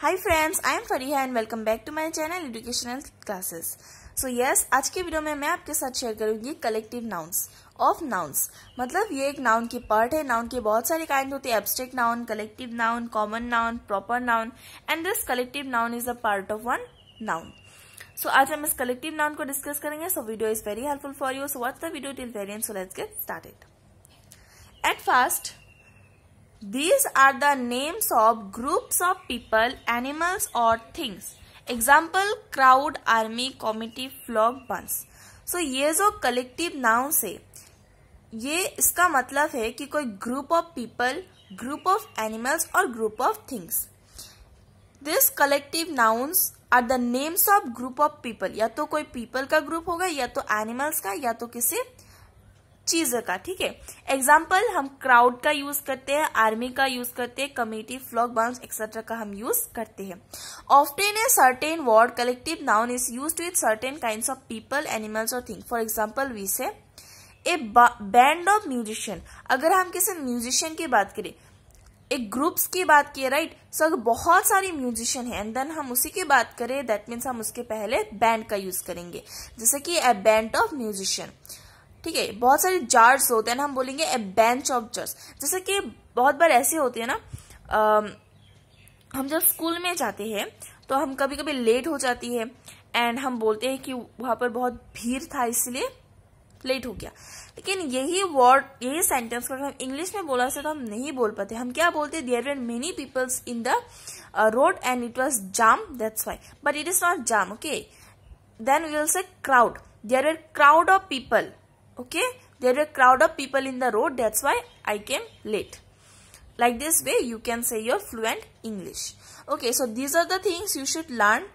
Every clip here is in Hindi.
Hi friends I am Fariha and welcome back to my channel educational classes so yes आज के वीडियो में मैं आपके साथ शेयर करूंगी कलेक्टिव नाउंस ऑफ नाउन्स मतलब ये एक नाउन की पार्ट है नाउन के बहुत सारे काइंड होते हैं abstract noun collective noun common noun proper noun and this collective noun is a part of one noun so आज हम इस कलेक्टिव नाउन को डिस्कस करेंगे so video is very helpful for you so what the video till very so let's get start at first These are the names of groups of people, animals or things. Example crowd army committee flock bunch so ये जो कलेक्टिव नाउन से ये इसका मतलब है कि कोई group of people group of animals और group of things this collective nouns are the names of group of people या तो कोई पीपल का ग्रुप होगा या तो एनिमल्स का या तो किसी चीज़ों का ठीक है एग्जाम्पल हम क्राउड का यूज करते हैं आर्मी का यूज करते हैं कमेटी फ्लॉक बाउंस एक्सेट्रा का हम यूज करते हैं often a certain word collective noun is use with certain kind of people animals और thing for example we say a band of musician अगर हम किसी म्यूजिशियन की बात करें एक ग्रुप्स की बात की राइट सो अगर बहुत सारी म्यूजिशियन है एंड देन हम उसी की बात करें दैट मीन्स हम उसके पहले बैंड का यूज करेंगे जैसे कि ए बैंड ऑफ म्यूजिशियन ठीक है बहुत सारे जार्स होते हैं ना हम बोलेंगे ए बेंच ऑफ जार्स जैसे कि बहुत बार ऐसे होते हैं ना हम जब स्कूल में जाते हैं तो हम कभी कभी लेट हो जाती है एंड हम बोलते हैं कि वहां पर बहुत भीड़ था इसलिए लेट हो गया लेकिन यही वर्ड यही सेंटेंस अगर हम इंग्लिश में बोला से तो हम नहीं बोल पाते हम क्या बोलते there are many peoples in the road and it was jam that's why but it is not jam okay then we will say crowd there are crowd of people okay there were crowd of people in the road that's why i came late like this way you can say your fluent english okay so these are the things you should learn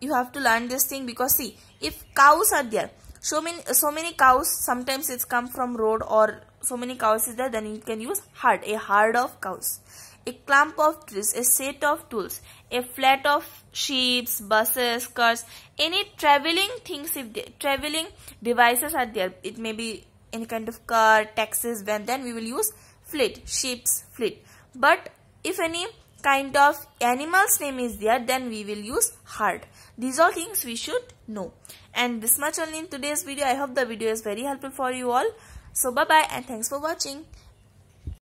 you have to learn this thing because see if cows are there so many so many cows sometimes it's come from road or so many cows is there then you can use herd a herd of cows a clump of trees, a set of tools, a flat of ships, buses, cars, any traveling things, if they, traveling devices are there, it may be any kind of car, taxis, when then we will use fleet, ships, fleet. But if any kind of animal's name is there, then we will use herd. These are things we should know. And this much only in today's video. I hope the video is very helpful for you all. So bye bye and thanks for watching.